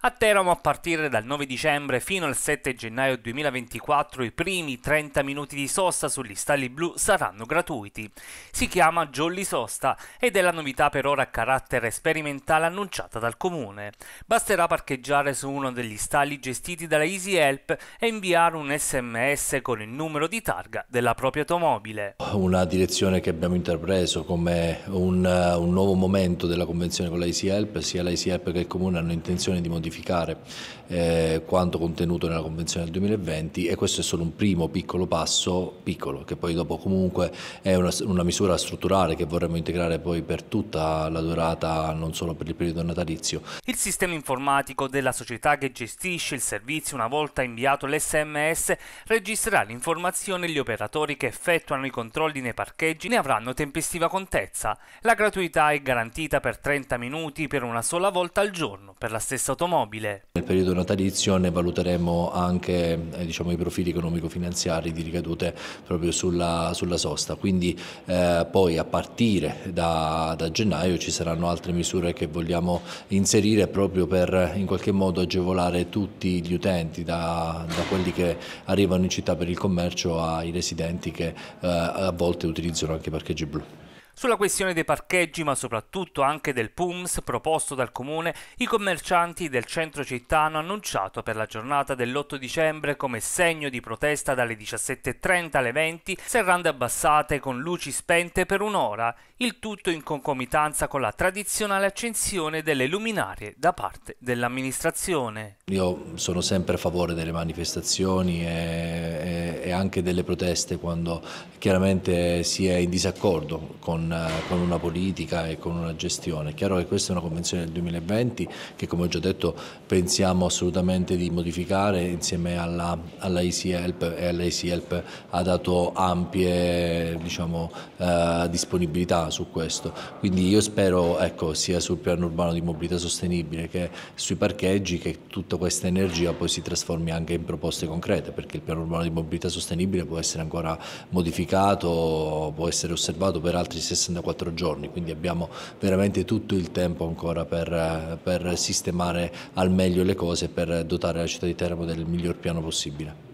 A Teramo a partire dal 9 dicembre fino al 7 gennaio 2024 i primi 30 minuti di sosta sugli stalli blu saranno gratuiti. Si chiama Jolly Sosta ed è la novità per ora a carattere sperimentale annunciata dal comune. Basterà parcheggiare su uno degli stalli gestiti dalla Easy Help e inviare un sms con il numero di targa della propria automobile. Una direzione che abbiamo intrapreso come un, un, nuovo momento della convenzione con la Easy Help, sia la Easy Help che il comune hanno intenzione di modificare modificare eh, quanto contenuto nella Convenzione del 2020 e questo è solo un primo piccolo passo, piccolo, che poi dopo comunque è una, una misura strutturale che vorremmo integrare poi per tutta la durata, non solo per il periodo natalizio. Il sistema informatico della società che gestisce il servizio una volta inviato l'SMS registrerà l'informazione e gli operatori che effettuano i controlli nei parcheggi ne avranno tempestiva contezza. La gratuità è garantita per 30 minuti per una sola volta al giorno per la stessa automobile dell'automobile. Nel periodo natalizio ne valuteremo anche eh, diciamo, i profili economico-finanziari di ricadute proprio sulla, sulla sosta, quindi eh, poi a partire da, da, gennaio ci saranno altre misure che vogliamo inserire proprio per in qualche modo agevolare tutti gli utenti, da, da quelli che arrivano in città per il commercio ai residenti che eh, a volte utilizzano anche i parcheggi blu. Sulla questione dei parcheggi, ma soprattutto anche del PUMS proposto dal comune, i commercianti del centro città hanno annunciato per la giornata dell'8 dicembre come segno di protesta dalle 17.30 alle 20 serrande abbassate con luci spente per un'ora, il tutto in concomitanza con la tradizionale accensione delle luminarie da parte dell'amministrazione. Io sono sempre a favore delle manifestazioni e, e, e anche delle proteste quando chiaramente si è in disaccordo con con, eh, con, una politica e con una gestione. È chiaro che questa è una convenzione del 2020 che come ho già detto pensiamo assolutamente di modificare insieme alla, alla Easy Help e alla Help ha dato ampie diciamo, eh, disponibilità su questo. Quindi io spero ecco, sia sul piano urbano di mobilità sostenibile che sui parcheggi che tutta questa energia poi si trasformi anche in proposte concrete perché il piano urbano di mobilità sostenibile può essere ancora modificato, può essere osservato per altri 60 64 giorni, quindi abbiamo veramente tutto il tempo ancora per, per sistemare al meglio le cose e per dotare la città di Teramo del miglior piano possibile.